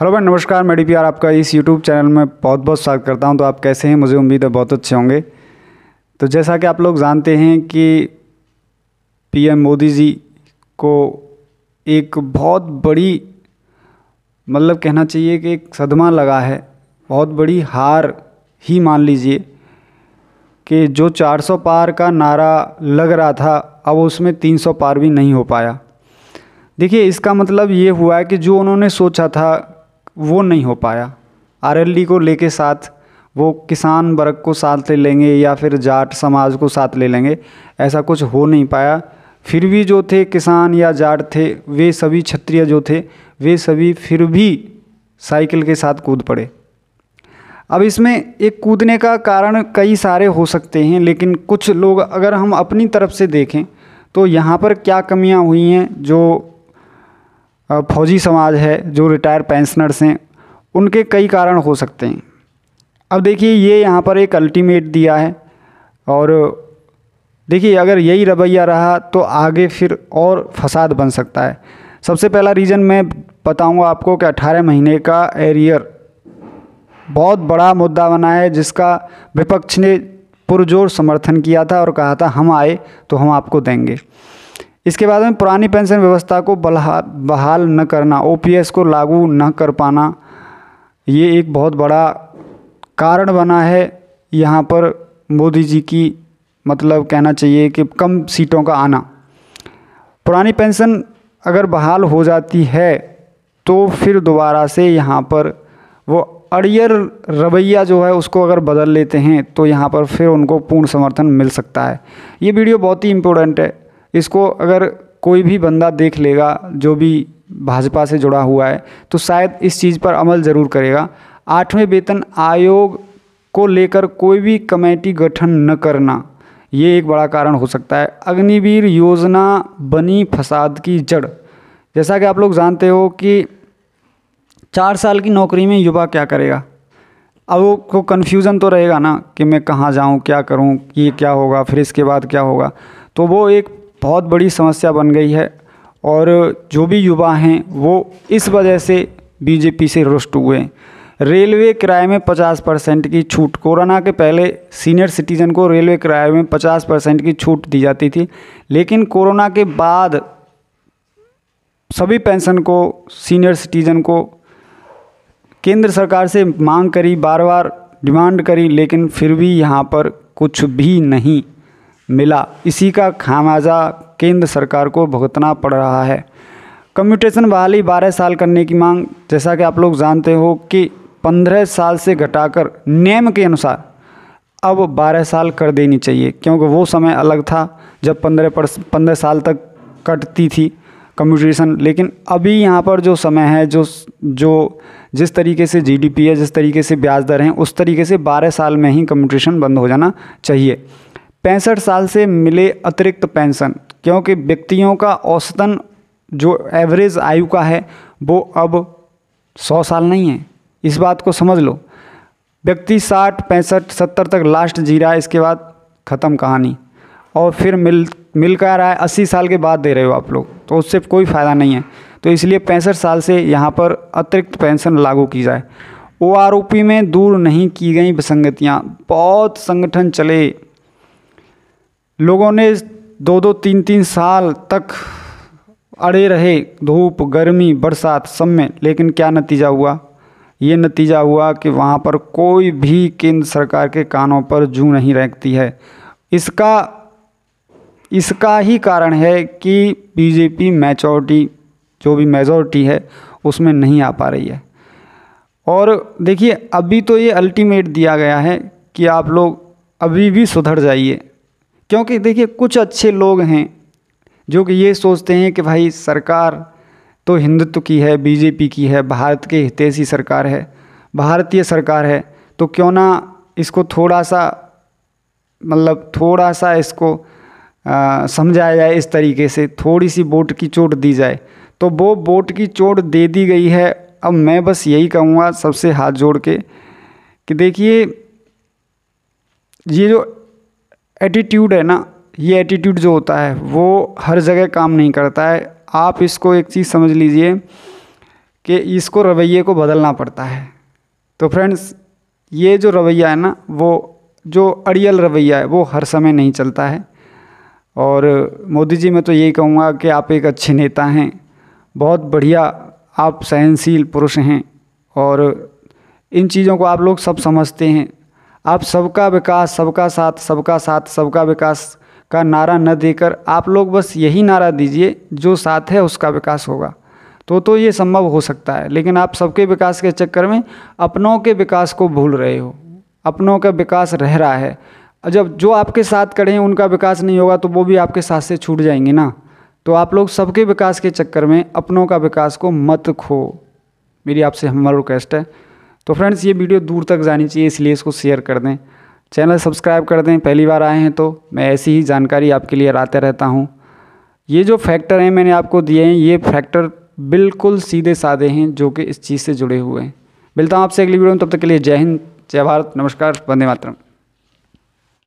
hello भाई नमस्कार मैं डी पी आपका इस यूट्यूब चैनल में बहुत बहुत स्वागत करता हूं तो आप कैसे हैं मुझे उम्मीद है बहुत अच्छे होंगे तो जैसा कि आप लोग जानते हैं कि पीएम मोदी जी को एक बहुत बड़ी मतलब कहना चाहिए कि एक सदमा लगा है बहुत बड़ी हार ही मान लीजिए कि जो 400 पार का नारा लग रहा था अब उसमें 300 पार भी नहीं हो पाया देखिए इसका मतलब ये हुआ है कि जो उन्होंने सोचा था वो नहीं हो पाया आर को लेके साथ वो किसान वर्ग को साथ ले लेंगे या फिर जाट समाज को साथ ले लेंगे ऐसा कुछ हो नहीं पाया फिर भी जो थे किसान या जाट थे वे सभी क्षत्रिय जो थे वे सभी फिर भी साइकिल के साथ कूद पड़े अब इसमें एक कूदने का कारण कई सारे हो सकते हैं लेकिन कुछ लोग अगर हम अपनी तरफ से देखें तो यहाँ पर क्या कमियाँ हुई हैं जो फौजी समाज है जो रिटायर पेंशनर्स हैं उनके कई कारण हो सकते हैं अब देखिए ये यहाँ पर एक अल्टीमेट दिया है और देखिए अगर यही रवैया रहा तो आगे फिर और फसाद बन सकता है सबसे पहला रीज़न मैं बताऊंगा आपको कि 18 महीने का एरियर बहुत बड़ा मुद्दा बना है जिसका विपक्ष ने पुरजोर समर्थन किया था और कहा था हम आए तो हम आपको देंगे इसके बाद में पुरानी पेंशन व्यवस्था को बहाल न करना ओपीएस को लागू न कर पाना ये एक बहुत बड़ा कारण बना है यहाँ पर मोदी जी की मतलब कहना चाहिए कि कम सीटों का आना पुरानी पेंशन अगर बहाल हो जाती है तो फिर दोबारा से यहाँ पर वो अड़ियर रवैया जो है उसको अगर बदल लेते हैं तो यहाँ पर फिर उनको पूर्ण समर्थन मिल सकता है ये वीडियो बहुत ही इम्पोर्टेंट है इसको अगर कोई भी बंदा देख लेगा जो भी भाजपा से जुड़ा हुआ है तो शायद इस चीज़ पर अमल ज़रूर करेगा आठवें वेतन आयोग को लेकर कोई भी कमेटी गठन न करना ये एक बड़ा कारण हो सकता है अग्निवीर योजना बनी फसाद की जड़ जैसा कि आप लोग जानते हो कि चार साल की नौकरी में युवा क्या करेगा अब वो को कन्फ्यूज़न तो रहेगा ना कि मैं कहाँ जाऊँ क्या करूँ ये क्या होगा फिर इसके बाद क्या होगा तो वो एक बहुत बड़ी समस्या बन गई है और जो भी युवा हैं वो इस वजह से बीजेपी से रुष्ट हुए रेलवे किराए में 50 परसेंट की छूट कोरोना के पहले सीनियर सिटीज़न को रेलवे किराए में 50 परसेंट की छूट दी जाती थी लेकिन कोरोना के बाद सभी पेंशन को सीनियर सिटीज़न को केंद्र सरकार से मांग करी बार बार डिमांड करी लेकिन फिर भी यहाँ पर कुछ भी नहीं मिला इसी का खामाजा केंद्र सरकार को भुगतना पड़ रहा है कम्यूटेशन बहाली बारह साल करने की मांग जैसा कि आप लोग जानते हो कि पंद्रह साल से घटाकर नियम के अनुसार अब बारह साल कर देनी चाहिए क्योंकि वो समय अलग था जब पंद्रह पर पंद्रह साल तक कटती थी कम्यूटेशन लेकिन अभी यहाँ पर जो समय है जो जो जिस तरीके से जीडीपी है जिस तरीके से ब्याज दर हैं उस तरीके से बारह साल में ही कम्यूटेशन बंद हो जाना चाहिए पैंसठ साल से मिले अतिरिक्त पेंशन क्योंकि व्यक्तियों का औसतन जो एवरेज आयु का है वो अब सौ साल नहीं है इस बात को समझ लो व्यक्ति साठ पैंसठ सत्तर तक लास्ट जी रहा है इसके बाद ख़त्म कहानी और फिर मिल मिल कर रहा है अस्सी साल के बाद दे रहे हो आप लोग तो उससे कोई फ़ायदा नहीं है तो इसलिए पैंसठ साल से यहाँ पर अतिरिक्त पेंशन लागू की जाए ओ में दूर नहीं की गई विसंगतियाँ बहुत संगठन चले लोगों ने दो दो तीन तीन साल तक अड़े रहे धूप गर्मी बरसात सब में लेकिन क्या नतीजा हुआ ये नतीजा हुआ कि वहाँ पर कोई भी केंद्र सरकार के कानों पर जू नहीं रहती है इसका इसका ही कारण है कि बीजेपी मेजोरिटी जो भी मेजोरिटी है उसमें नहीं आ पा रही है और देखिए अभी तो ये अल्टीमेट दिया गया है कि आप लोग अभी भी सुधर जाइए क्योंकि देखिए कुछ अच्छे लोग हैं जो कि ये सोचते हैं कि भाई सरकार तो हिंदुत्व की है बीजेपी की है भारत के हितेशी सरकार है भारतीय सरकार है तो क्यों ना इसको थोड़ा सा मतलब थोड़ा सा इसको समझाया जाए इस तरीके से थोड़ी सी वोट की चोट दी जाए तो वो वोट की चोट दे दी गई है अब मैं बस यही कहूँगा सबसे हाथ जोड़ के कि देखिए ये जो एटीट्यूड है ना ये एटीट्यूड जो होता है वो हर जगह काम नहीं करता है आप इसको एक चीज़ समझ लीजिए कि इसको रवैये को बदलना पड़ता है तो फ्रेंड्स ये जो रवैया है ना वो जो अड़ियल रवैया है वो हर समय नहीं चलता है और मोदी जी मैं तो यही कहूँगा कि आप एक अच्छे नेता हैं बहुत बढ़िया आप सहनशील पुरुष हैं और इन चीज़ों को आप लोग सब समझते हैं आप सबका विकास सबका साथ सबका साथ सबका विकास का नारा न देकर आप लोग बस यही नारा दीजिए जो साथ है उसका विकास होगा तो तो ये संभव हो सकता है लेकिन आप सबके विकास के चक्कर में अपनों के विकास को भूल रहे हो अपनों का विकास रह रहा है जब जो आपके साथ खड़े हैं उनका विकास नहीं होगा तो वो भी आपके साथ से छूट जाएंगे ना तो आप लोग सबके विकास के चक्कर में अपनों का विकास को मत खो मेरी आपसे हमारा रिक्वेस्ट है तो फ्रेंड्स ये वीडियो दूर तक जानी चाहिए इसलिए इसको शेयर कर दें चैनल सब्सक्राइब कर दें पहली बार आए हैं तो मैं ऐसी ही जानकारी आपके लिए लाते रहता हूँ ये जो फैक्टर हैं मैंने आपको दिए हैं ये फैक्टर बिल्कुल सीधे साधे हैं जो कि इस चीज़ से जुड़े हुए हैं मिलता हूँ आपसे अगली वीडियो में तब तक के लिए जय हिंद जय भारत नमस्कार वंदे मातरम